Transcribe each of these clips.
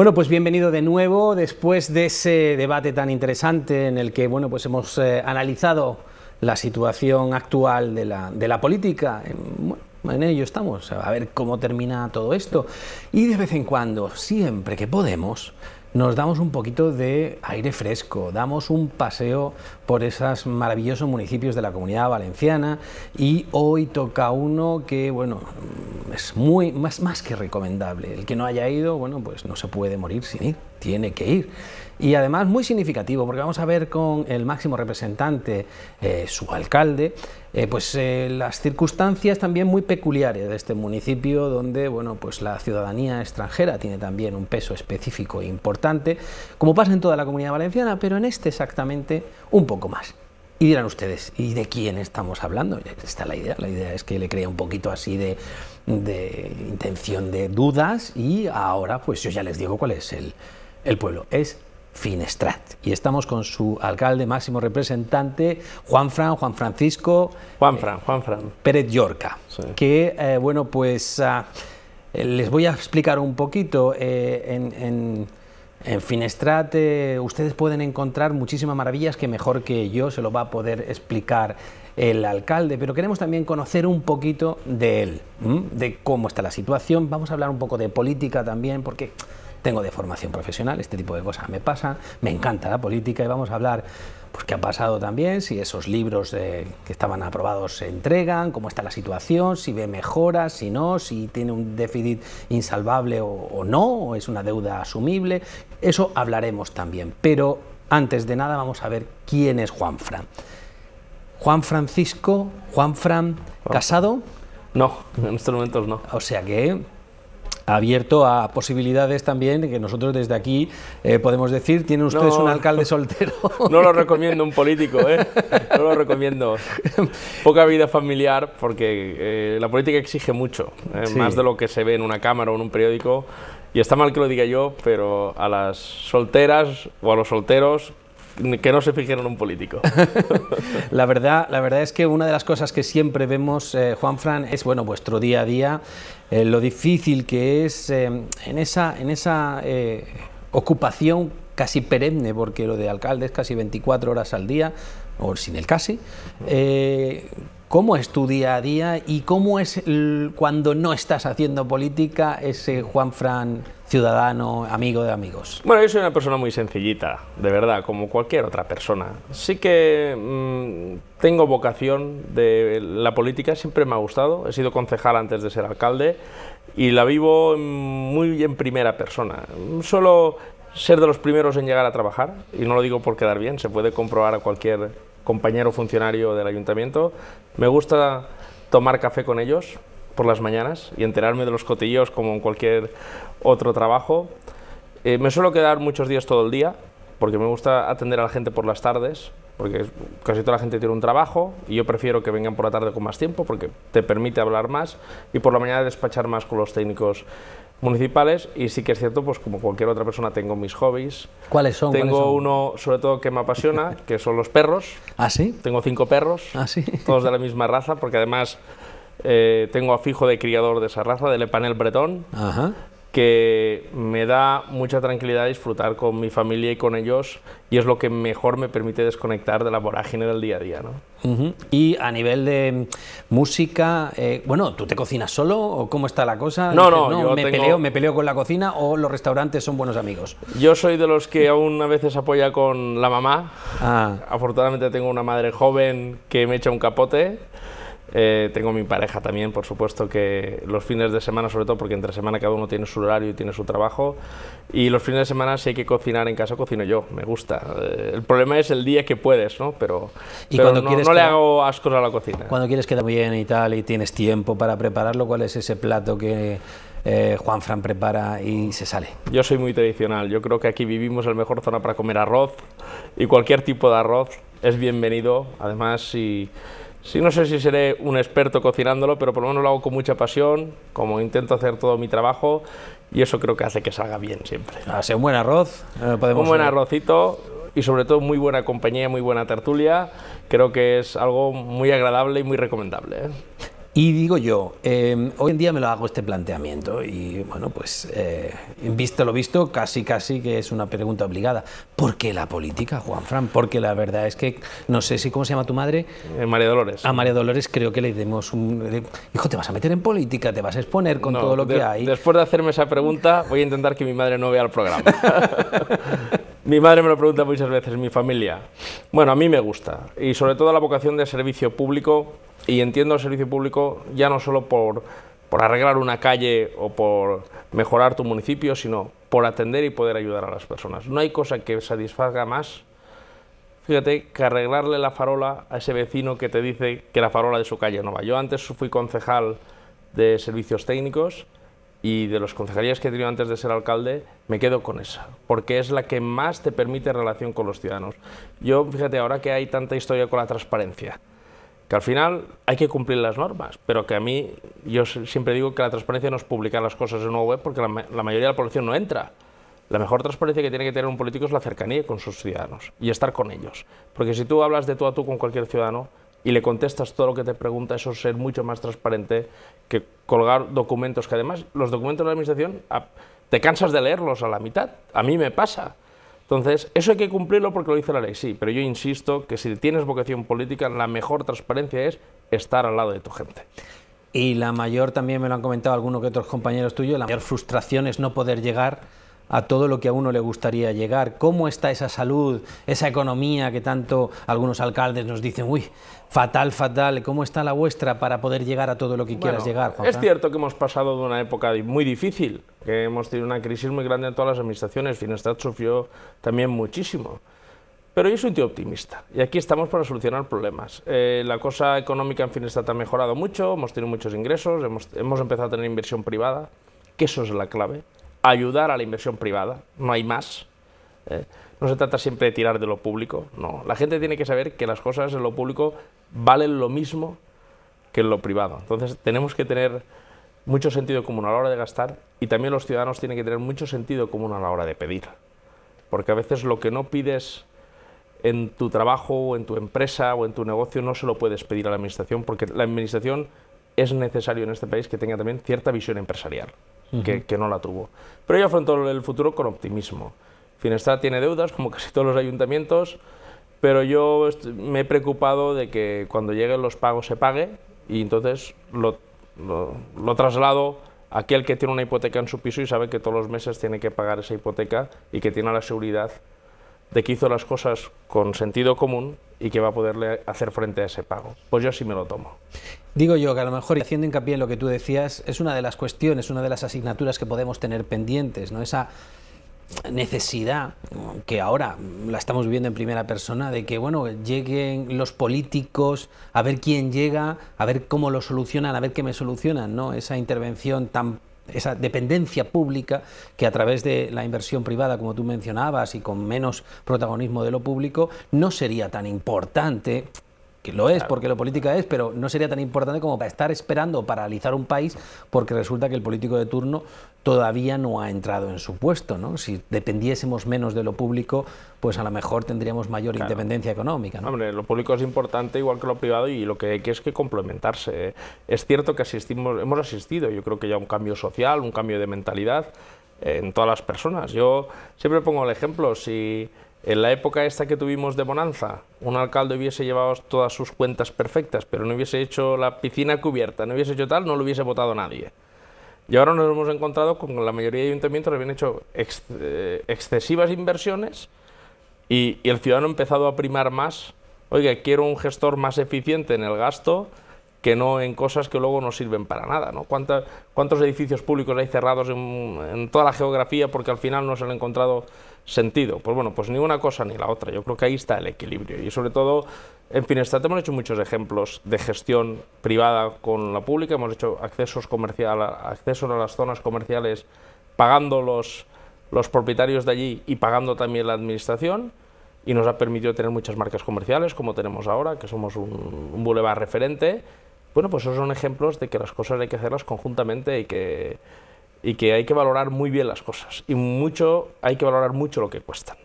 Bueno, pues bienvenido de nuevo después de ese debate tan interesante en el que bueno, pues hemos eh, analizado la situación actual de la, de la política. en ello estamos, a ver cómo termina todo esto. Y de vez en cuando, siempre que podemos, nos damos un poquito de aire fresco, damos un paseo por esos maravillosos municipios de la comunidad valenciana y hoy toca uno que, bueno, es muy, más, más que recomendable. El que no haya ido, bueno, pues no se puede morir sin ir, tiene que ir y además muy significativo, porque vamos a ver con el máximo representante, eh, su alcalde, eh, pues eh, las circunstancias también muy peculiares de este municipio, donde bueno, pues la ciudadanía extranjera tiene también un peso específico e importante, como pasa en toda la comunidad valenciana, pero en este exactamente un poco más. Y dirán ustedes, ¿y de quién estamos hablando? está la idea. La idea es que le crea un poquito así de, de intención de dudas y ahora pues yo ya les digo cuál es el, el pueblo. Es Finestrat. Y estamos con su alcalde máximo representante, Juan Fran, Juan Francisco. Juan eh, Fran, Juan Fran. Pérez Llorca. Que, eh, bueno, pues ah, eh, les voy a explicar un poquito. en, Finestrat ustedes pueden encontrar muchísimas maravillas que mejor que yo se lo va a poder explicar el alcalde, pero queremos también conocer un poquito de él, de cómo está la situación. Vamos a hablar un poco de política también, porque tengo de formación profesional, este tipo de cosas me pasa me encanta la política y vamos a hablar pues, qué ha pasado también, si esos libros eh, que estaban aprobados se entregan, cómo está la situación, si ve mejoras, si no, si tiene un déficit insalvable o, o no, o es una deuda asumible, eso hablaremos también. Pero antes de nada vamos a ver quién es Juan Fran. Juan Francisco, Juan Fran, oh. casado. No, en estos momentos no. O sea que abierto a posibilidades también que nosotros desde aquí eh, podemos decir, tiene ustedes un alcalde soltero. No lo recomiendo un político, ¿eh? No lo recomiendo. Poca vida familiar porque eh, la política exige mucho, eh, más de lo que se ve en una cámara o en un periódico. Y está mal que lo diga yo, pero a las solteras o a los solteros que no se fijaron en un político. la, verdad, la verdad es que una de las cosas que siempre vemos, eh, Juanfran, es bueno, vuestro día a día, eh, lo difícil que es eh, en esa, en esa ocupación casi perenne, porque lo de alcalde es casi 24 horas al día, o sin el casi. ¿Cómo es tu día a día y cómo es cuando no estás haciendo política ese Juanfran? ciudadano, amigo de amigos? Bueno, yo soy una persona muy sencillita, de verdad, como cualquier otra persona. Sí que mm, tengo vocación de la política, siempre me ha gustado. He sido concejal antes de ser alcalde y la vivo muy en primera persona. Solo ser de los primeros en llegar a trabajar, y no lo digo por quedar bien, se puede comprobar a cualquier compañero funcionario del ayuntamiento. Me gusta tomar café con ellos, por las mañanas y enterarme de los cotillos como en cualquier otro trabajo. Eh, me suelo quedar muchos días todo el día, porque me gusta atender a la gente por las tardes, porque casi toda la gente tiene un trabajo y yo prefiero que vengan por la tarde con más tiempo porque te permite hablar más y por la mañana despachar más con los técnicos municipales y sí que es cierto, pues como cualquier otra persona tengo mis hobbies. ¿Cuáles son? Tengo uno sobre todo que me apasiona, que son los perros. ¿Ah, Tengo cinco perros, ¿Ah, todos de la misma raza, porque además eh, tengo a Fijo de criador de esa raza, del Epanel Bretón, que me da mucha tranquilidad disfrutar con mi familia y con ellos, y es lo que mejor me permite desconectar de la vorágine del día a día. ¿no? Y a nivel de música, eh, bueno, ¿tú te cocinas solo o cómo está la cosa? No, no, me, peleo, me peleo con la cocina o los restaurantes son buenos amigos. Yo soy de los que aún a veces apoya con la mamá. Ah. Afortunadamente tengo una madre joven que me echa un capote. Eh, tengo mi pareja también, por supuesto, que los fines de semana, sobre todo porque entre semana cada uno tiene su horario y tiene su trabajo, y los fines de semana si hay que cocinar en casa, cocino yo, me gusta. Eh, el problema es el día que puedes, ¿no? Pero, cuando no, quieres no le hago asco a la cocina. Cuando quieres quedar bien y tal y tienes tiempo para prepararlo, ¿cuál es ese plato que... Eh, Juan Fran prepara y se sale. Yo soy muy tradicional, yo creo que aquí vivimos la mejor zona para comer arroz y cualquier tipo de arroz es bienvenido. Además, si, Sí, no sé si seré un experto cocinándolo, pero por lo menos lo hago con mucha pasión, como intento hacer todo mi trabajo, y eso creo que hace que salga bien siempre. Hace un buen arroz. Eh, podemos un buen arrocito y sobre todo muy buena compañía, muy buena tertulia. Creo que es algo muy agradable y muy recomendable. ¿eh? Y digo yo, em, hoy en día me lo hago este planteamiento y bueno, pues eh, visto lo visto, casi casi que es una pregunta obligada. ¿Por qué la política, Juan Fran? Porque la verdad es que no sé si cómo se llama tu madre. Eh, María Dolores. A María Dolores creo que le dimos un... Hijo, te vas a meter en política, te vas a exponer con todo lo que hay. Después de hacerme esa pregunta, voy a intentar que mi madre no vea el programa. Mi madre me lo pregunta muchas veces, mi familia. Bueno, a mí me gusta, y sobre todo la vocación de servicio público, y entiendo el servicio público ya no solo por, por arreglar una calle o por mejorar tu municipio, sino por atender y poder ayudar a las personas. No hay cosa que satisfaga más, fíjate, que arreglarle la farola a ese vecino que te dice que la farola de su calle no va. Yo antes fui concejal de servicios técnicos, y de las concejalías que he tenido antes de ser alcalde, me quedo con esa, porque es la que más te permite relación con los ciudadanos. Yo, fíjate, ahora que hay tanta historia con la transparencia, que al final hay que cumplir las normas, pero que a mí, yo siempre digo que la transparencia no es publicar las cosas en una web porque la, la mayoría de la población no entra. La mejor transparencia que tiene que tener un político es la cercanía con sus ciudadanos y estar con ellos. Porque si tú hablas de tú a tú con cualquier ciudadano, y le contestas todo lo que te pregunta, eso es ser mucho más transparente que colgar documentos, que además los documentos de la Administración te cansas de leerlos a la mitad, a mí me pasa. Entonces, eso hay que cumplirlo porque lo dice la ley, sí, pero yo insisto que si tienes vocación política, la mejor transparencia es estar al lado de tu gente. Y la mayor, también me lo han comentado algunos que otros compañeros tuyos, la mayor frustración es no poder llegar a todo lo que a uno le gustaría llegar. ¿Cómo está esa salud, esa economía que tanto algunos alcaldes nos dicen, uy, fatal, fatal, cómo está la vuestra para poder llegar a todo lo que quieras llegar? es cierto que hemos pasado de una época muy difícil, que hemos tenido una crisis muy grande en todas las administraciones, Finestrat sufrió también muchísimo. Pero yo soy un optimista y aquí estamos para solucionar problemas. Eh, la cosa económica en Finestrat ha mejorado mucho, hemos tenido muchos ingresos, hemos, hemos empezado a tener inversión privada, que eso es la clave ayudar a la inversión privada, no hay más. ¿eh? no se trata siempre de tirar de lo público, no. La gente tiene que saber que las cosas en lo público valen lo mismo que en lo privado. Entonces tenemos que tener mucho sentido común a la hora de gastar y también los ciudadanos tienen que tener mucho sentido común a la hora de pedir. Porque a veces lo que no pides en tu trabajo o en tu empresa o en tu negocio no se lo puedes pedir a la administración porque la administración es necesario en este país que tenga también cierta visión empresarial que, no la tuvo. Pero yo afrontó el futuro con optimismo. Finestrat tiene deudas, como casi todos los ayuntamientos, pero yo me he preocupado de que cuando lleguen los pagos se pague y entonces lo, traslado a aquel que tiene una hipoteca en su piso y sabe que todos los meses tiene que pagar esa hipoteca y que tiene la seguridad de que hizo las cosas con sentido común y que va a poderle hacer frente a ese pago. Pues yo sí me lo tomo. Digo yo que a lo mejor, y haciendo hincapié en lo que tú decías, es una de las cuestiones, una de las asignaturas que podemos tener pendientes, ¿no? Esa necesidad que ahora la estamos viviendo en primera persona de que bueno lleguen los políticos a ver quién llega a ver cómo lo solucionan a ver qué me solucionan no esa intervención tan esa dependencia pública que a través de la inversión privada, como tú mencionabas, y con menos protagonismo de lo público, no sería tan importante que lo es, porque lo política es, pero no sería tan importante como para estar esperando paralizar un país porque resulta que el político de turno todavía no ha entrado en su puesto. ¿no? Si dependiésemos menos de lo público, pues a lo mejor tendríamos mayor independencia económica. ¿no? Hombre, lo público es importante igual que lo privado y lo que hay que es que complementarse. ¿eh? Es cierto que asistimos, hemos asistido, yo creo que ya un cambio social, un cambio de mentalidad eh, en todas las personas. Yo siempre pongo el ejemplo, si en la época esta que tuvimos de bonanza, un alcalde hubiese llevado todas sus cuentas perfectas, pero no hubiese hecho la piscina cubierta, no hubiese hecho tal, no lo hubiese votado nadie. Y ahora nos hemos encontrado con la mayoría de ayuntamientos habían hecho eh, excesivas inversiones y, el ciudadano ha empezado a primar más, oiga, quiero un gestor más eficiente en el gasto, que no en cosas que luego no sirven para nada. ¿Cuántos edificios públicos hay cerrados en, en, toda la geografía porque al final no se han encontrado sentido? Pues bueno, pues ni una cosa ni la otra. Yo creo que ahí está el equilibrio. Y sobre todo, en Finestrat hemos hecho muchos ejemplos de gestión privada con la pública. Hemos hecho accesos, comerciales, accesos a las zonas comerciales pagando los, los propietarios de allí y pagando también la administración y nos ha permitido tener muchas marcas comerciales como tenemos ahora, que somos un, un bulevar referente. Bueno, pues esos son ejemplos de que las cosas hay que hacerlas conjuntamente y que y que hay que valorar muy bien las cosas y mucho hay que valorar mucho lo que cuesta.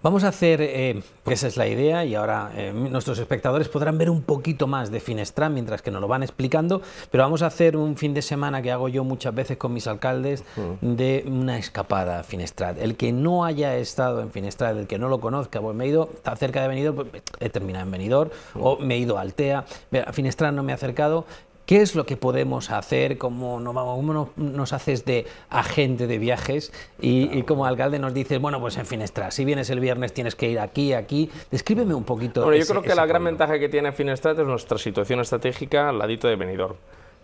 Vamos a hacer, eh, esa es la idea, y ahora eh, nuestros espectadores podrán ver un poquito más de Finestrán mientras que nos lo van explicando, pero vamos a hacer un fin de semana que hago yo muchas veces con mis alcaldes de una escapada a Finestrad. El que no haya estado en Finestrad, el que no lo conozca, pues me he ido, está cerca de Benidorm, pues, he terminado en Benidorm, o me he ido a Altea, a Finestrad no me he acercado, ¿Qué es lo que podemos hacer? ¿Cómo, nos haces de agente de viajes? Y, como alcalde nos dices, bueno, pues en Finestrat, si vienes el viernes tienes que ir aquí, aquí. Descríbeme un poquito. Bueno, yo creo que la gran ventaja que tiene Finestrat es nuestra situación estratégica al ladito de Benidorm.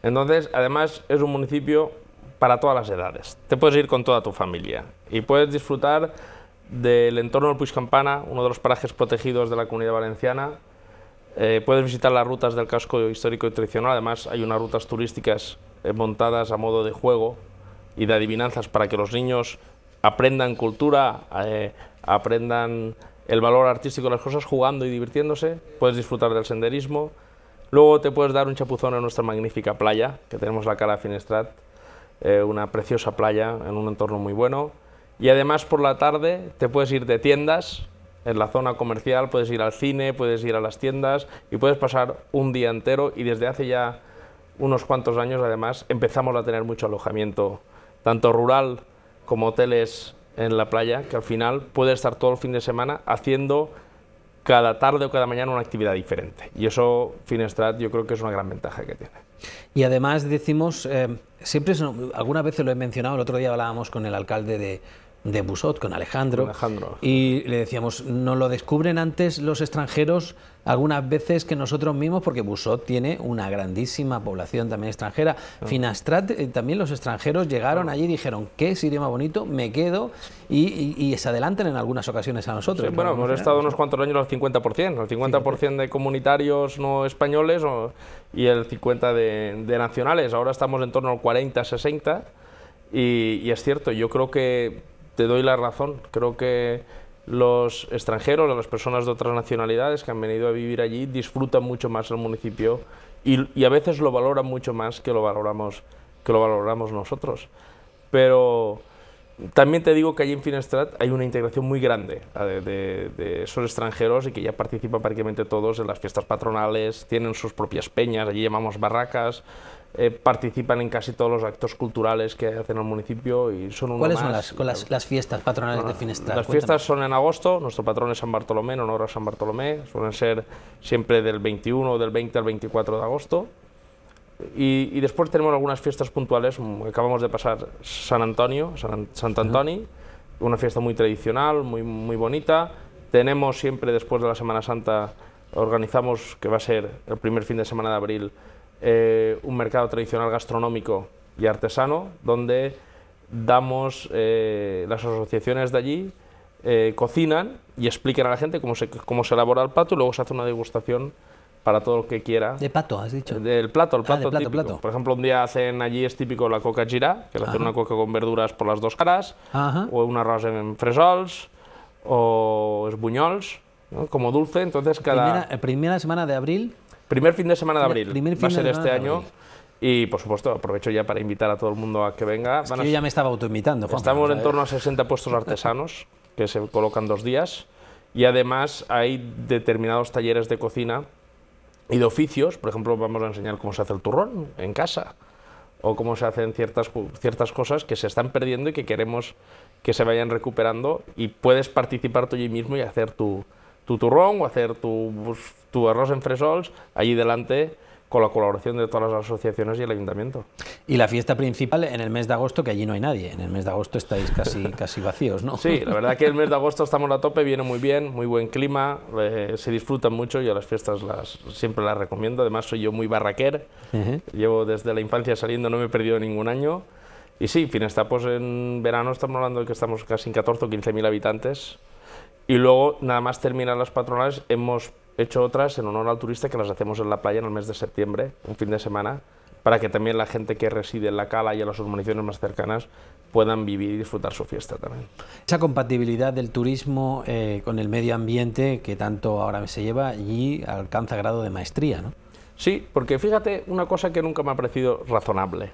Entonces, además, es un municipio para todas las edades. Te puedes ir con toda tu familia y puedes disfrutar del entorno del Puig Campana, uno de los parajes protegidos de la comunidad valenciana, eh, puedes visitar las rutas del casco histórico y tradicional, además hay unas rutas turísticas eh, montadas a modo de juego y de adivinanzas para que los niños aprendan cultura, eh, aprendan el valor artístico de las cosas jugando y divirtiéndose, puedes disfrutar del senderismo, luego te puedes dar un chapuzón en nuestra magnífica playa, que tenemos la cara Finestrat, una preciosa playa en un entorno muy bueno, y además por la tarde te puedes ir de tiendas, en la zona comercial, puedes ir al cine, puedes ir a las tiendas y puedes pasar un día entero y desde hace ya unos cuantos años además empezamos a tener mucho alojamiento, tanto rural como hoteles en la playa, que al final puedes estar todo el fin de semana haciendo cada tarde o cada mañana una actividad diferente. Y eso Finestrat yo creo que es una gran ventaja que tiene. Y además decimos, eh, siempre, algunas veces lo he mencionado, el otro día hablábamos con el alcalde de, de Busot con Alejandro, y le decíamos, ¿no lo descubren antes los extranjeros algunas veces que nosotros mismos, porque Busot tiene una grandísima población también extranjera. Ah. Finastrat, eh, también los extranjeros llegaron ah. allí y dijeron, qué es idioma bonito, me quedo, y, y, se adelantan en algunas ocasiones a nosotros. bueno, hemos estado unos cuantos años al 50%, al 50% de comunitarios no españoles y el 50% de, nacionales. Ahora estamos en torno al 40-60%. y es cierto, yo creo que te doy la razón. Creo que los extranjeros, las personas de otras nacionalidades que han venido a vivir allí, disfrutan mucho más el municipio y, a veces lo valoran mucho más que lo valoramos, que lo valoramos nosotros. Pero también te digo que allí en Finestrat hay una integración muy grande de, de, esos extranjeros y que ya participan prácticamente todos en las fiestas patronales, tienen sus propias peñas, allí llamamos barracas, eh, participan en casi todos los actos culturales que hacen el municipio y son ¿Cuáles son las, las, fiestas patronales de ah, Finestral? Las fiestas son en agosto, nuestro patrón es San Bartolomé, en honor a San Bartolomé, suelen ser siempre del 21, del 20 al 24 de agosto, y, después tenemos algunas fiestas puntuales. Mm, acabamos de pasar San Antonio, San, Antoni, una fiesta muy tradicional, muy, muy bonita. Tenemos siempre después de la Semana Santa, organizamos, que va a ser el primer fin de semana de abril, eh, un mercado tradicional gastronómico y artesano, donde damos, eh, las asociaciones de allí eh, cocinan y expliquen a la gente cómo se, cómo se elabora el plato y luego se hace una degustación para todo el que quiera. ¿De pato, has dicho? Del plato, el ah, plato, plato, Por ejemplo, un día hacen allí, es típico la coca gira, que es hacer una coca con verduras por las dos caras, o un arroz en fresols, o es buñols, como dulce, entonces cada... primera semana de abril Primer fin de semana de abril. va a ser de este año. Y por supuesto, aprovecho ya para invitar a todo el mundo a que venga. Es yo ya me estaba autoinvitando. Estamos en torno a 60 puestos artesanos que se colocan dos días y además hay determinados talleres de cocina y de oficios. Por ejemplo, vamos a enseñar cómo se hace el turrón en casa o cómo se hacen ciertas, ciertas cosas que se están perdiendo y que queremos que se vayan recuperando y puedes participar tú allí mismo y hacer tu, tu turrón o hacer tu, tu arroz en fresols allí delante con la colaboración de todas las asociaciones y el ayuntamiento. Y la fiesta principal en el mes de agosto, que allí no hay nadie. En el mes de agosto estáis casi, casi vacíos, ¿no? Sí, la verdad que el mes de agosto estamos a tope, viene muy bien, muy buen clima, eh, se disfrutan mucho. Yo las fiestas las, siempre las recomiendo. Además, soy yo muy barraquer. Llevo desde la infancia saliendo, no me he perdido ningún año. Y sí, Finestapos pues en verano estamos hablando de que estamos casi en 14 o 15 mil habitantes. Y luego, nada más terminar las patronales, hemos hecho otras en honor al turista que las hacemos en la playa en el mes de septiembre, un fin de semana, para que también la gente que reside en la cala y en las urbanizaciones más cercanas puedan vivir y disfrutar su fiesta también. Esa compatibilidad del turismo eh, con el medio ambiente que tanto ahora se lleva allí, alcanza grado de maestría, ¿no? Sí, porque fíjate una cosa que nunca me ha parecido razonable,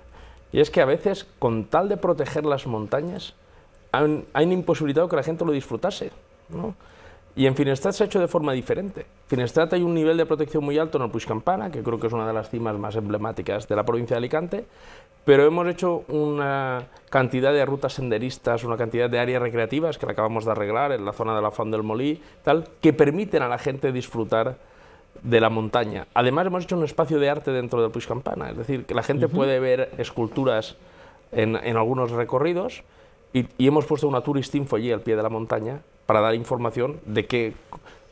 y es que a veces con tal de proteger las montañas han, han imposibilitado que la gente lo disfrutase. Y en Finestrat se ha hecho de forma diferente. Finestrat hay un nivel de protección muy alto en el Campana... que creo que es una de las cimas más emblemáticas de la provincia de Alicante, pero hemos hecho una cantidad de rutas senderistas, una cantidad de áreas recreativas que la acabamos de arreglar en la zona de la Fond del Molí, tal, que permiten a la gente disfrutar de la montaña. Además hemos hecho un espacio de arte dentro del Campana... es decir, que la gente puede ver esculturas en algunos recorridos, y, hemos puesto una tourist info allí al pie de la montaña para dar información de qué,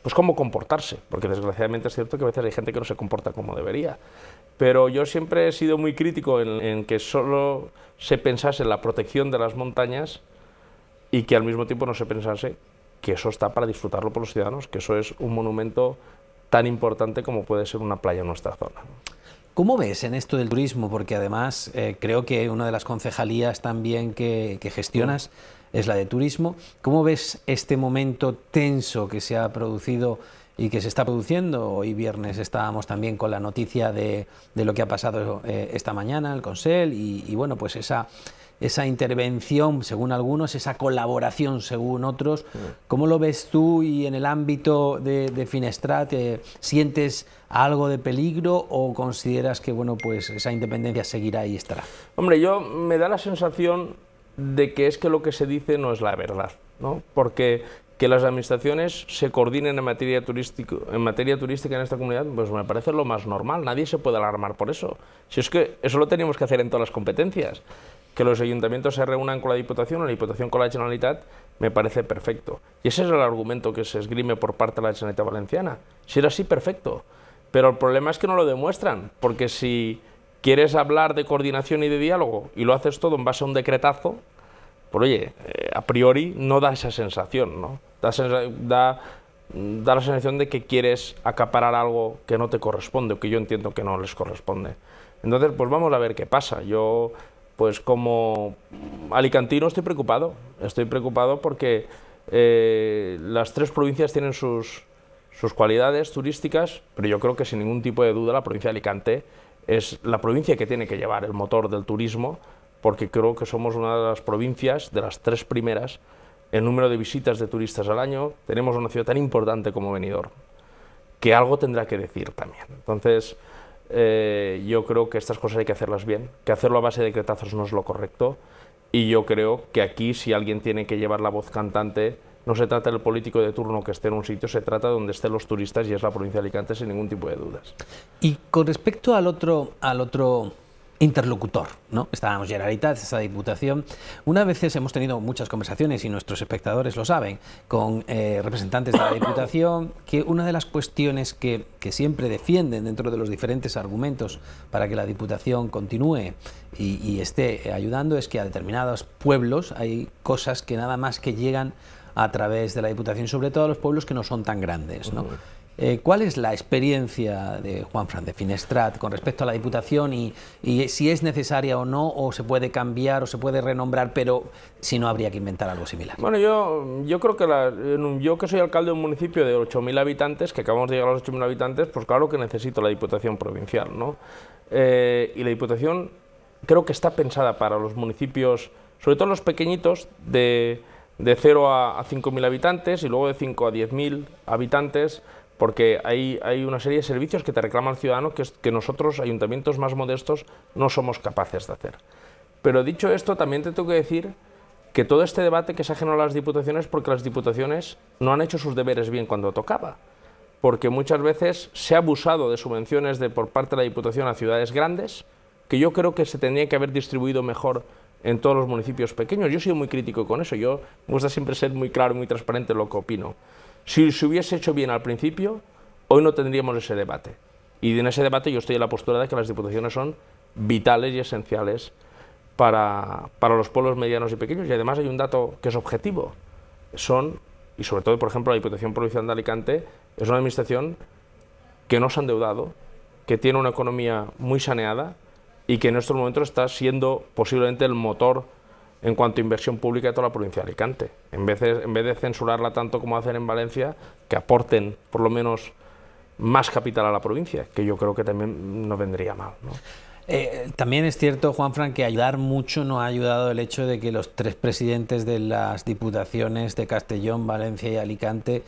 pues cómo comportarse, porque desgraciadamente es cierto que a veces hay gente que no se comporta como debería. Pero yo siempre he sido muy crítico en, en que solo se pensase en la protección de las montañas y que al mismo tiempo no se pensase que eso está para disfrutarlo por los ciudadanos, que eso es un monumento tan importante como puede ser una playa en nuestra zona. ¿Cómo ves en esto del turismo? Porque además eh, creo que una de las concejalías también que, gestionas es la de turismo. ¿Cómo ves este momento tenso que se ha producido y que se está produciendo? Hoy viernes estábamos también con la noticia de, lo que ha pasado eh, esta mañana, el Consell, y, bueno, pues esa, esa intervención, según algunos, esa colaboración, según otros. ¿Cómo lo ves tú y en el ámbito de, de Finestrat? Eh, ¿Sientes algo de peligro o consideras que bueno, pues esa independencia seguirá y estará? Hombre, yo me da la sensación de que es que lo que se dice no es la verdad, ¿no? Porque que las administraciones se coordinen en materia, en materia turística en esta comunidad, pues me parece lo más normal. Nadie se puede alarmar por eso. Si es que eso lo tenemos que hacer en todas las competencias. Que los ayuntamientos se reúnan con la Diputación o la Diputación con la Generalitat me parece perfecto. Y ese es el argumento que se esgrime por parte de la Generalitat Valenciana. Si era así, perfecto. Pero el problema es que no lo demuestran, porque si quieres hablar de coordinación y de diálogo y lo haces todo en base a un decretazo, pues oye, eh, a priori no da esa sensación, ¿no? Da, la sensación de que quieres acaparar algo que no te corresponde o que yo entiendo que no les corresponde. Entonces, pues vamos a ver qué pasa. Yo, pues como alicantino estoy preocupado, estoy preocupado porque eh, las tres provincias tienen sus, sus cualidades turísticas, pero yo creo que sin ningún tipo de duda la provincia de Alicante es la provincia que tiene que llevar el motor del turismo, porque creo que somos una de las provincias, de las tres primeras, en número de visitas de turistas al año, tenemos una ciudad tan importante como Benidorm, que algo tendrá que decir también. Entonces, eh, yo creo que estas cosas hay que hacerlas bien, que hacerlo a base de cretazos no es lo correcto, y yo creo que aquí, si alguien tiene que llevar la voz cantante, no se trata del político de turno que esté en un sitio, se trata donde estén los turistas y es la provincia de Alicante sin ningún tipo de dudas. Y con respecto al otro, al otro interlocutor, ¿no? Estábamos Generalitat, esa diputación. Una vez hemos tenido muchas conversaciones, y nuestros espectadores lo saben, con eh, representantes de la diputación, que una de las cuestiones que, siempre defienden dentro de los diferentes argumentos para que la diputación continúe y esté ayudando es que a determinados pueblos hay cosas que nada más que llegan a través de la Diputación, sobre todo a los pueblos que no son tan grandes. Eh, ¿Cuál es la experiencia de Juan Fran de Finestrat con respecto a la Diputación y, si es necesaria o no, o se puede cambiar o se puede renombrar, pero si no habría que inventar algo similar? Bueno, yo, yo creo que yo que soy alcalde de un municipio de 8.000 habitantes, que acabamos de llegar a los 8.000 habitantes, pues claro que necesito la Diputación provincial. ¿no? Eh, y la Diputación creo que está pensada para los municipios, sobre todo los pequeñitos, de de 0 a, 5.000 habitantes y luego de 5 a 10.000 habitantes, porque hay, hay, una serie de servicios que te reclama el ciudadano que, que nosotros, ayuntamientos más modestos, no somos capaces de hacer. Pero dicho esto, también te tengo que decir que todo este debate que se ha generado las diputaciones porque las diputaciones no han hecho sus deberes bien cuando tocaba, porque muchas veces se ha abusado de subvenciones de, por parte de la Diputación a ciudades grandes, que yo creo que se tendría que haber distribuido mejor en todos los municipios pequeños. Yo he muy crítico con eso, yo me gusta siempre ser muy claro y muy transparente lo que opino. Si se hubiese hecho bien al principio, hoy no tendríamos ese debate. Y en ese debate yo estoy en la postura de que las diputaciones son vitales y esenciales para, para los pueblos medianos y pequeños. Y además hay un dato que es objetivo. Son, y sobre todo, por ejemplo, la Diputación Provincial de Alicante es una administración que no se ha endeudado, que tiene una economía muy saneada, y que en estos momentos está siendo posiblemente el motor en cuanto a inversión pública de toda la provincia de Alicante. En vez de, censurarla tanto como hacen en Valencia, que aporten por lo menos más capital a la provincia, que yo creo que también no vendría mal. Eh, también es cierto, Juan Juanfran, que ayudar mucho no ha ayudado el hecho de que los tres presidentes de las diputaciones de Castellón, Valencia y Alicante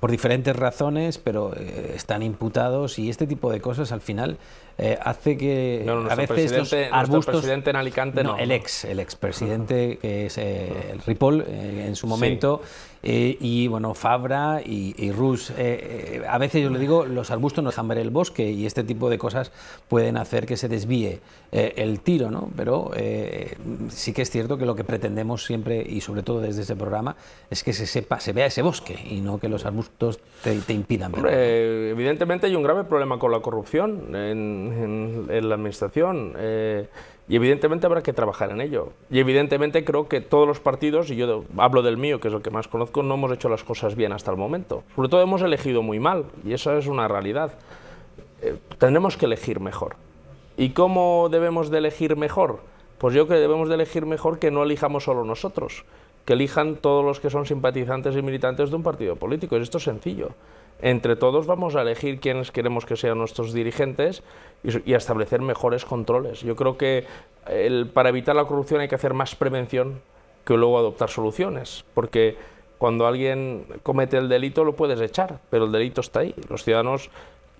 por diferentes razones, pero eh, están imputados y este tipo de cosas al final eh, hace que a veces estos arbustos... presidente en Alicante no, El ex, el expresidente que es eh, el Ripoll en su momento... Eh, y bueno, Fabra y, y Rus. Eh, eh, a veces yo le digo, los arbustos no dejan ver el bosque y este tipo de cosas pueden hacer que se desvíe el tiro, ¿no? Pero sí que es cierto que lo que pretendemos siempre y sobre todo desde ese programa es que se sepa, se vea ese bosque y no que los arbustos te, impidan. evidentemente hay un grave problema con la corrupción en, en la administración. Y evidentemente habrá que trabajar en ello. Y evidentemente creo que todos los partidos, y yo hablo del mío, que es el que más conozco, no hemos hecho las cosas bien hasta el momento. Sobre todo hemos elegido muy mal, y eso es una realidad. Eh, tenemos que elegir mejor. ¿Y cómo debemos de elegir mejor? Pues yo creo que debemos de elegir mejor que no elijamos solo nosotros, que elijan todos los que son simpatizantes y militantes de un partido político. Y esto es sencillo entre todos vamos a elegir quiénes queremos que sean nuestros dirigentes y, a establecer mejores controles. Yo creo que para evitar la corrupción hay que hacer más prevención que luego adoptar soluciones, porque cuando alguien comete el delito lo puedes echar, pero el delito está ahí. Los ciudadanos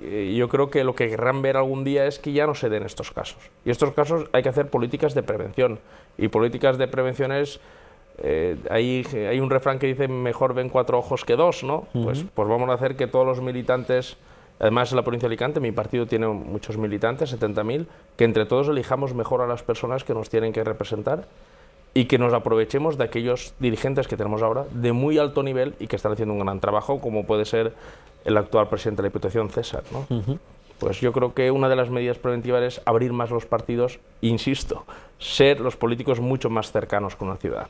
eh, yo creo que lo que querrán ver algún día es que ya no se den estos casos. Y estos casos hay que hacer políticas de prevención. Y políticas de prevención es eh, hay, un refrán que dice mejor ven cuatro ojos que dos, ¿no? pues, pues vamos a hacer que todos los militantes, además en la provincia de Alicante, mi partido tiene muchos militantes, 70.000, que entre todos elijamos mejor a las personas que nos tienen que representar y que nos aprovechemos de aquellos dirigentes que tenemos ahora de muy alto nivel y que están haciendo un gran trabajo, como puede ser el actual presidente de la Diputación, César, ¿no? Pues yo creo que una de las medidas preventivas es abrir más los partidos, insisto, ser los políticos mucho más cercanos con la ciudad.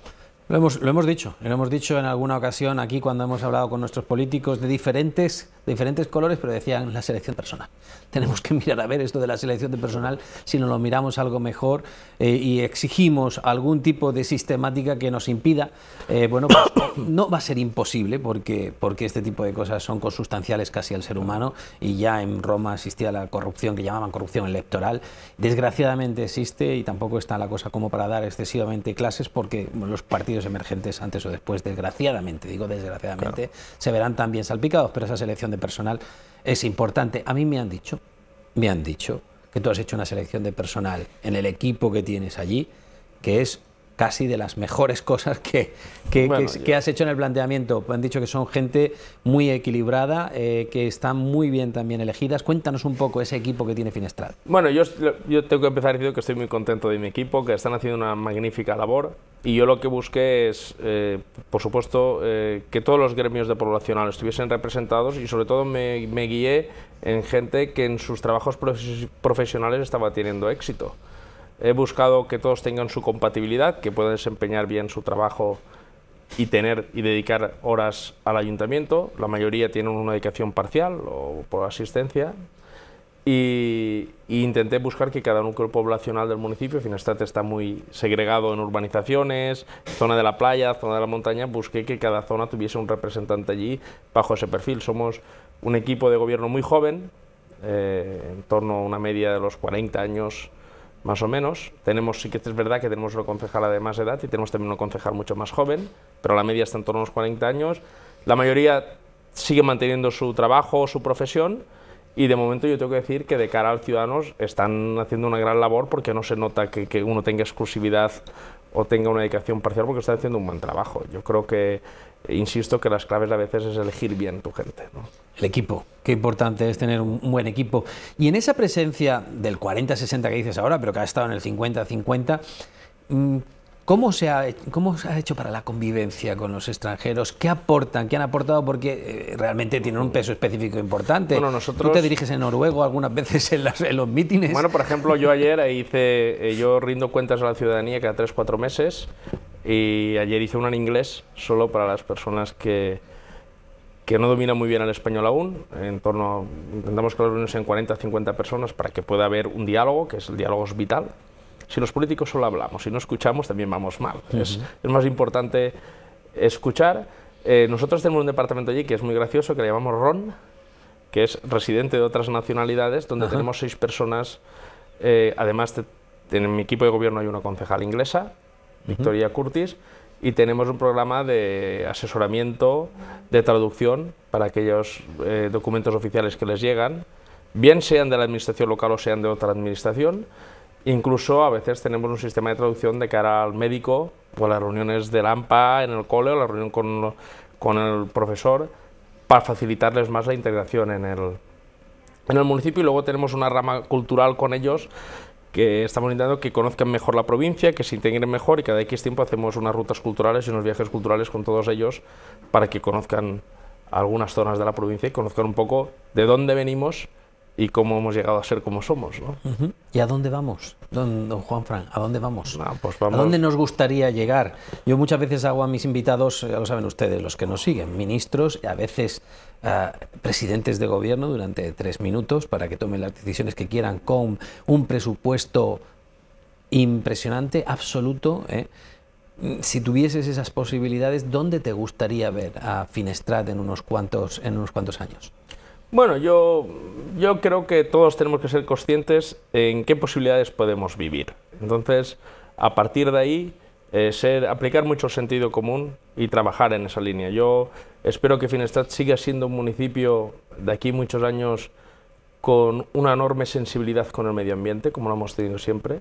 Lo hemos, lo hemos dicho, lo hemos dicho en alguna ocasión aquí cuando hemos hablado con nuestros políticos de diferentes, diferentes colores, pero decían la selección personal. Tenemos que mirar a ver esto de la selección de personal si no lo miramos algo mejor eh, y exigimos algún tipo de sistemática que nos impida. Eh, bueno, pues no va a ser imposible porque, porque este tipo de cosas son consustanciales casi al ser humano y ya en Roma existía la corrupción que llamaban corrupción electoral. Desgraciadamente existe y tampoco está la cosa como para dar excesivamente clases porque los partidos emergentes antes o después, desgraciadamente, digo desgraciadamente, se verán también salpicados, pero esa selección de personal es importante. A mí me han dicho, me han dicho que tú has hecho una selección de personal en el equipo que tienes allí, que es casi de las mejores cosas que, has hecho en el planteamiento. Han dicho que son gente muy equilibrada, eh, que están muy bien también elegidas. Cuéntanos un poco ese equipo que tiene Finestral. Bueno, yo, yo tengo que empezar diciendo que estoy muy contento de mi equipo, que están haciendo una magnífica labor. Y yo lo que busqué es, eh, por supuesto, eh, que todos los gremios de población estuviesen representados y sobre todo me, guié en gente que en sus trabajos profesionales estaba teniendo éxito. He buscado que todos tengan su compatibilidad, que puedan desempeñar bien su trabajo y tener y dedicar horas al ayuntamiento. La mayoría tienen una dedicación parcial o por asistencia. Y, intenté buscar que cada núcleo poblacional del municipio, Finestrat está muy segregado en urbanizaciones, zona de la playa, zona de la montaña, busqué que cada zona tuviese un representante allí bajo ese perfil. Somos un equipo de gobierno muy joven, eh, en torno a una media de los 40 años más o menos. Tenemos, sí que es verdad que tenemos una concejala de más edad y tenemos también un concejal mucho más joven, pero la media está en torno a los 40 años. La mayoría sigue manteniendo su trabajo, o su profesión, y de momento yo tengo que decir que de cara al los ciudadanos están haciendo una gran labor porque no se nota que, que uno tenga exclusividad o tenga una dedicación parcial porque está haciendo un buen trabajo. Yo creo que, insisto, que las claves a veces es elegir bien tu gente. El equipo, qué importante es tener un buen equipo. Y en esa presencia del 40-60 que dices ahora, pero que ha estado en el 50-50, ¿Cómo se, ha, ¿Cómo se ha hecho para la convivencia con los extranjeros? ¿Qué aportan? ¿Qué han aportado? Porque eh, realmente tienen un peso específico importante. Bueno, nosotros... Tú te diriges en noruego algunas veces en, los mítines. Bueno, por ejemplo, yo ayer hice, eh, yo rindo cuentas a la ciudadanía cada 3 cuatro meses y ayer hice una en inglés solo para las personas que, que no dominan muy bien el español aún, en torno intentamos que lo reuniones en 40 50 personas para que pueda haber un diálogo, que es el diálogo es vital, si los políticos solo hablamos y no escuchamos, también vamos mal. es, más importante escuchar. Eh, nosotros tenemos un departamento allí que es muy gracioso, que le llamamos RON, que es residente de otras nacionalidades, donde tenemos seis personas. Eh, además, en mi equipo de gobierno hay una concejal inglesa, Victoria Curtis, y tenemos un programa de asesoramiento, de traducción para aquellos eh, documentos oficiales que les llegan, bien sean de la administración local o sean de otra administración. Incluso a veces tenemos un sistema de traducción de cara al médico, o las reuniones de Lampa en el cole, o la reunión con, el profesor, para facilitarles más la integración en el, en el municipio. Y luego tenemos una rama cultural con ellos que estamos intentando que conozcan mejor la provincia, que se integren mejor y cada X tiempo hacemos unas rutas culturales y unos viajes culturales con todos ellos para que conozcan algunas zonas de la provincia y conozcan un poco de dónde venimos y cómo hemos llegado a ser como somos. ¿no? ¿Y a dónde vamos, don, Juan Fran? ¿A dónde vamos? Ah, pues ¿A dónde nos gustaría llegar? Yo muchas veces hago a mis invitados, eh, ya lo saben ustedes, los que nos siguen, ministros, a veces eh, presidentes de gobierno durante tres minutos para que tomen las decisiones que quieran con un presupuesto impresionante, absoluto. ¿eh? si tuvieses esas posibilidades, ¿dónde te gustaría ver a Finestrat en unos cuantos, en unos cuantos años? Bueno, yo, yo creo que todos tenemos que ser conscientes en qué posibilidades podemos vivir. Entonces, a partir de ahí, eh, ser, aplicar mucho sentido común y trabajar en esa línea. Yo espero que Finestrat siga siendo un municipio de aquí muchos años con una enorme sensibilidad con el medio ambiente, como lo hemos tenido siempre,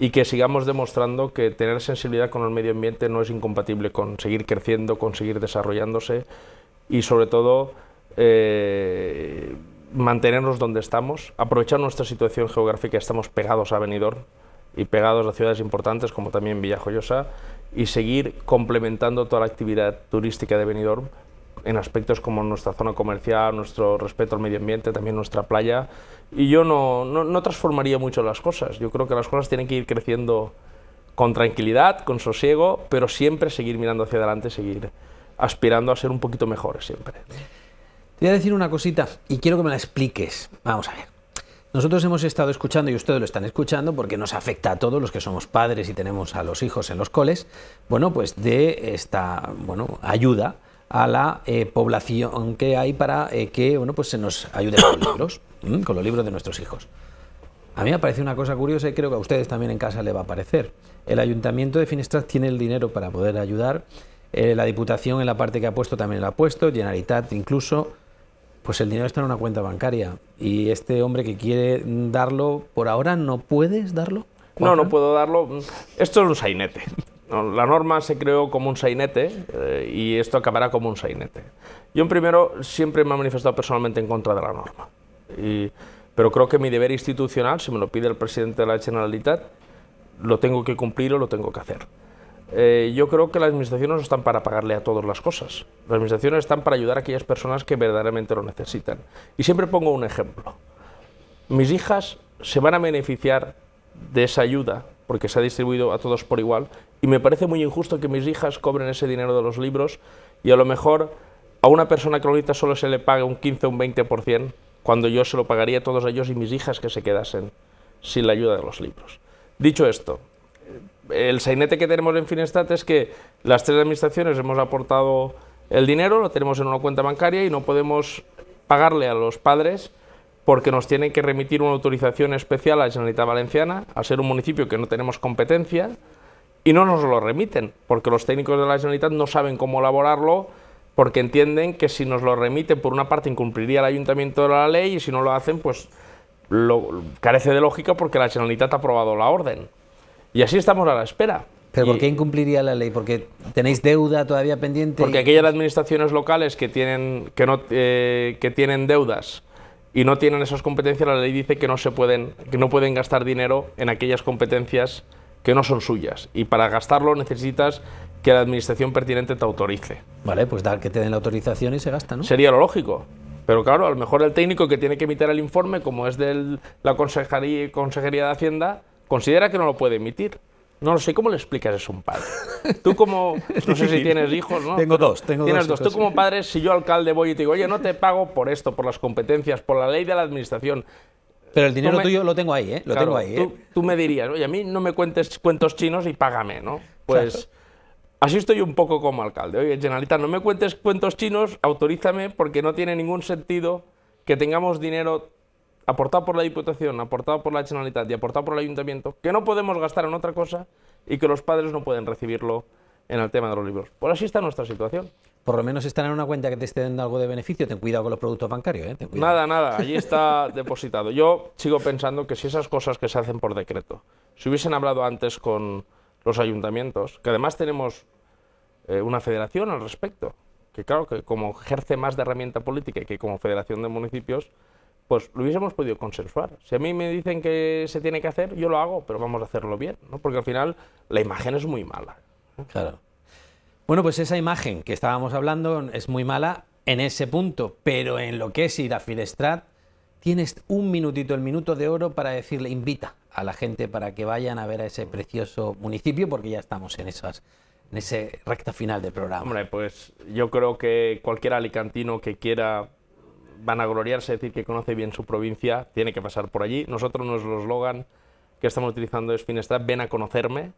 y que sigamos demostrando que tener sensibilidad con el medio ambiente no es incompatible con seguir creciendo, con seguir desarrollándose y sobre todo eh, mantenernos donde estamos, aprovechar nuestra situación geográfica, estamos pegados a Benidorm y pegados a ciudades importantes como también Villajoyosa y seguir complementando toda la actividad turística de Benidorm en aspectos como nuestra zona comercial, nuestro respeto al medio ambiente, también nuestra playa. Y yo no, no, no transformaría mucho las cosas. Yo creo que las cosas tienen que ir creciendo con tranquilidad, con sosiego, pero siempre seguir mirando hacia adelante, seguir aspirando a ser un poquito mejores siempre. Voy a decir una cosita y quiero que me la expliques. Vamos a ver. Nosotros hemos estado escuchando, y ustedes lo están escuchando, porque nos afecta a todos los que somos padres y tenemos a los hijos en los coles, bueno, pues de esta bueno, ayuda a la eh, población que hay para eh, que bueno, pues se nos ayude con los libros, con los libros de nuestros hijos. A mí me parece una cosa curiosa y creo que a ustedes también en casa le va a parecer. El ayuntamiento de Finestrat tiene el dinero para poder ayudar, eh, la Diputación en la parte que ha puesto también lo ha puesto, Generalitat incluso, pues el dinero está en una cuenta bancaria y este hombre que quiere darlo, por ahora no puedes darlo. No, no puedo darlo. Esto es un sainete. La norma se creó como un sainete eh, y esto acabará como un sainete. Yo en primero siempre me he manifestado personalmente en contra de la norma. pero creo que mi deber institucional, si me lo pide el presidente de la Generalitat, lo tengo que cumplir o lo tengo que hacer. Eh, yo creo que las administraciones no están para pagarle a todos las cosas. Las administraciones están para ayudar a aquellas personas que verdaderamente lo necesitan. Y siempre pongo un ejemplo. Mis hijas se van a beneficiar de esa ayuda porque se ha distribuido a todos por igual y me parece muy injusto que mis hijas cobren ese dinero de los libros y a lo mejor a una persona que ahorita solo se le paga un 15 o un 20% cuando yo se lo pagaría a todos ellos y mis hijas que se quedasen sin la ayuda de los libros. Dicho esto, el sainete que tenemos en Finestat es que las tres administraciones hemos aportado el dinero, lo tenemos en una cuenta bancaria y no podemos pagarle a los padres porque nos tienen que remitir una autorización especial a la Generalitat Valenciana, a ser un municipio que no tenemos competencia, y no nos lo remiten, porque los técnicos de la Generalitat no saben cómo elaborarlo, porque entienden que si nos lo remiten, por una parte incumpliría el ayuntamiento de la ley, y si no lo hacen, pues carece de lógica porque la Generalitat ha aprobado la orden. Y así estamos a la espera. ¿Pero por qué incumpliría la ley? ¿Porque tenéis deuda todavía pendiente? Porque aquellas administraciones locales que tienen, que no, eh, tienen deudas y no tienen esas competencias, la ley dice que no, se pueden, que no pueden gastar dinero en aquellas competencias que no son suyas. Y para gastarlo necesitas que la administración pertinente te autorice. Vale, pues dar que te den la autorización y se gasta, ¿no? Sería lo lógico. Pero claro, a lo mejor el técnico que tiene que emitir el informe, como es de la Consejería de Hacienda, considera que no lo puede emitir. No lo sé, ¿cómo le explicas eso a un padre? Tú como, no sé si tienes hijos, ¿no? Tengo dos, tengo tienes dos. Tú como padre, si yo alcalde voy y te digo, oye, no te pago por esto, por las competencias, por la ley de la administración. Pero el dinero tuyo lo tengo ahí, ¿eh? Lo tengo ahí, ¿eh? tú, me dirías, oye, a mí no me cuentes cuentos chinos y págame, ¿no? Pues... Así estoy un poco como alcalde. Oye, Generalita, no me cuentes cuentos chinos, autorízame porque no tiene ningún sentido que tengamos dinero aportado por la Diputación, aportado por la Generalitat y aportado por el Ayuntamiento, que no podemos gastar en otra cosa y que los padres no pueden recibirlo en el tema de los libros. Por pues así está nuestra situación. Por lo menos están en una cuenta que te esté dando algo de beneficio. Ten cuidado con los productos bancarios. ¿eh? nada, nada. Allí está depositado. Yo sigo pensando que si esas cosas que se hacen por decreto, si hubiesen hablado antes con los ayuntamientos, que además tenemos eh, una federación al respecto, que claro, que como ejerce más de herramienta política que como federación de municipios, pues lo hubiésemos podido consensuar. Si a mí me dicen que se tiene que hacer, yo lo hago, pero vamos a hacerlo bien, ¿no? porque al final la imagen es muy mala. Claro. Bueno, pues esa imagen que estábamos hablando es muy mala en ese punto, pero en lo que es ir a Filestrat, tienes un minutito, el minuto de oro para decirle, invita a la gente para que vayan a ver a ese precioso municipio, porque ya estamos en esas en ese recta final del programa. Hombre, pues yo creo que cualquier alicantino que quiera van a gloriarse, decir que conoce bien su provincia, tiene que pasar por allí. Nosotros nuestro eslogan que estamos utilizando es Finestrat, ven a conocerme,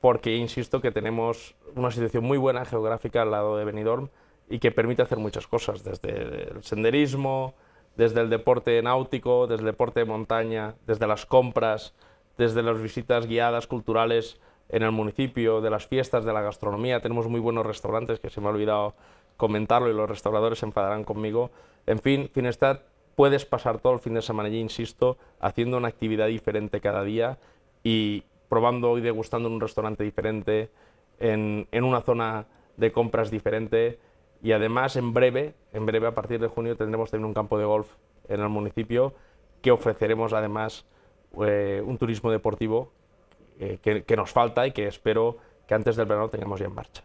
porque insisto que tenemos una situación muy buena geográfica al lado de Benidorm y que permite hacer muchas cosas, desde el senderismo, desde el deporte náutico, desde el deporte de montaña, desde las compras, desde las visitas guiadas culturales en el municipio, de las fiestas, de la gastronomía. Tenemos muy buenos restaurantes, que se me ha olvidado comentarlo y los restauradores se enfadarán conmigo, en fin, Finestad, puedes pasar todo el fin de semana allí, insisto, haciendo una actividad diferente cada día y probando y degustando en un restaurante diferente, en, una zona de compras diferente y además en breve, en breve a partir de junio tendremos también un campo de golf en el municipio que ofreceremos además eh, un turismo deportivo eh, que, nos falta y que espero que antes del verano tengamos ya en marcha.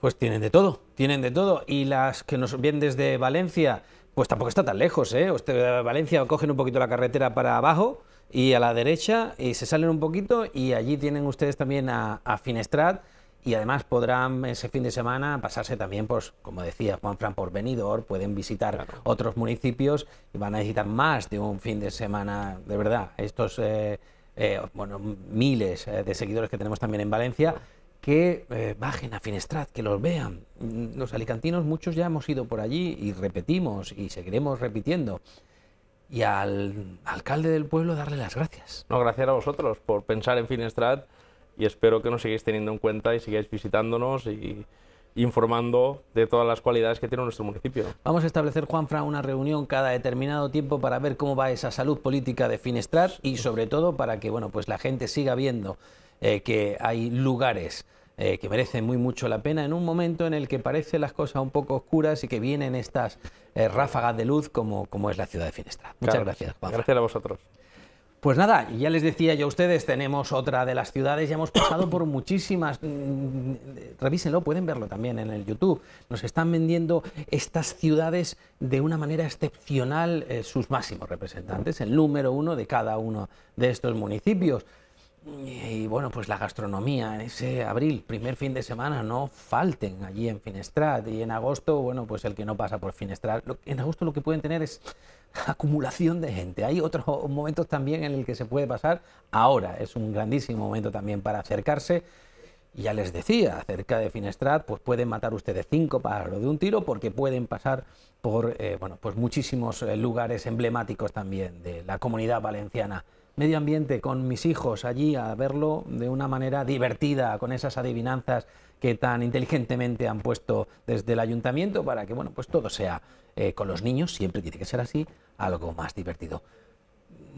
Pues tienen de todo, tienen de todo. Y las que nos vienen desde Valencia, pues tampoco está tan lejos, ¿eh? Usted, Valencia cogen un poquito la carretera para abajo y a la derecha y se salen un poquito y allí tienen ustedes también a, Finestrat y además podrán ese fin de semana pasarse también, pues, como decía Juanfran, por Benidorm, pueden visitar otros municipios y van a necesitar más de un fin de semana, de verdad, estos eh, eh, bueno, miles eh, de seguidores que tenemos también en Valencia que eh, bajen a Finestrat, que los vean. Mm, los alicantinos, muchos ya hemos ido por allí y repetimos y seguiremos repitiendo. Y al alcalde del pueblo darle las gracias. No, gracias a vosotros por pensar en Finestrat y espero que nos sigáis teniendo en cuenta y sigáis visitándonos y informando de todas las cualidades que tiene nuestro municipio. Vamos a establecer, Juanfra, una reunión cada determinado tiempo para ver cómo va esa salud política de Finestrat y sobre todo para que bueno, pues la gente siga viendo eh, que hay lugares eh, que merece muy mucho la pena en un momento en el que parecen las cosas un poco oscuras y que vienen estas eh, ráfagas de luz como, es la ciudad de Finestra. Muchas gracias, Juan. Gracias a vosotros. Pues nada, ya les decía yo a ustedes, tenemos otra de las ciudades, ya hemos pasado por muchísimas. Mm, mm, revísenlo, pueden verlo también en el YouTube. Nos están vendiendo estas ciudades de una manera excepcional, eh, sus máximos representantes, el número uno de cada uno de estos municipios. Y bueno, pues la gastronomía, en ese abril, primer fin de semana, no falten allí en Finestrat. Y en agosto, bueno, pues el que no pasa por Finestrat. En agosto lo que pueden tener es acumulación de gente. Hay otros momentos también en el que se puede pasar. Ahora es un grandísimo momento también para acercarse. Y ya les decía, acerca de Finestrat, pues pueden matar ustedes cinco pájaros de un tiro porque pueden pasar por, eh, bueno, pues muchísimos eh, lugares emblemáticos también de la comunidad valenciana medio ambiente con mis hijos allí a verlo de una manera divertida, con esas adivinanzas que tan inteligentemente han puesto desde el ayuntamiento para que bueno, pues todo sea eh, con los niños, siempre tiene que ser así, algo más divertido.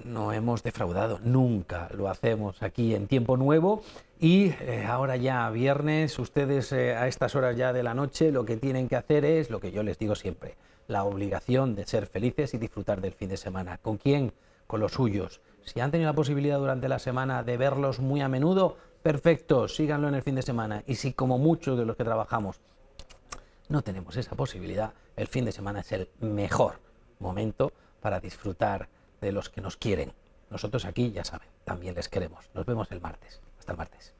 No hemos defraudado, nunca lo hacemos aquí en tiempo nuevo y eh, ahora ya viernes, ustedes eh, a estas horas ya de la noche lo que tienen que hacer es lo que yo les digo siempre, la obligación de ser felices y disfrutar del fin de semana. ¿Con quién? Con los suyos si han tenido la posibilidad durante la semana de verlos muy a menudo, perfecto, síganlo en el fin de semana. Y si como muchos de los que trabajamos no tenemos esa posibilidad, el fin de semana es el mejor momento para disfrutar de los que nos quieren. Nosotros aquí, ya saben, también les queremos. Nos vemos el martes. Hasta el martes.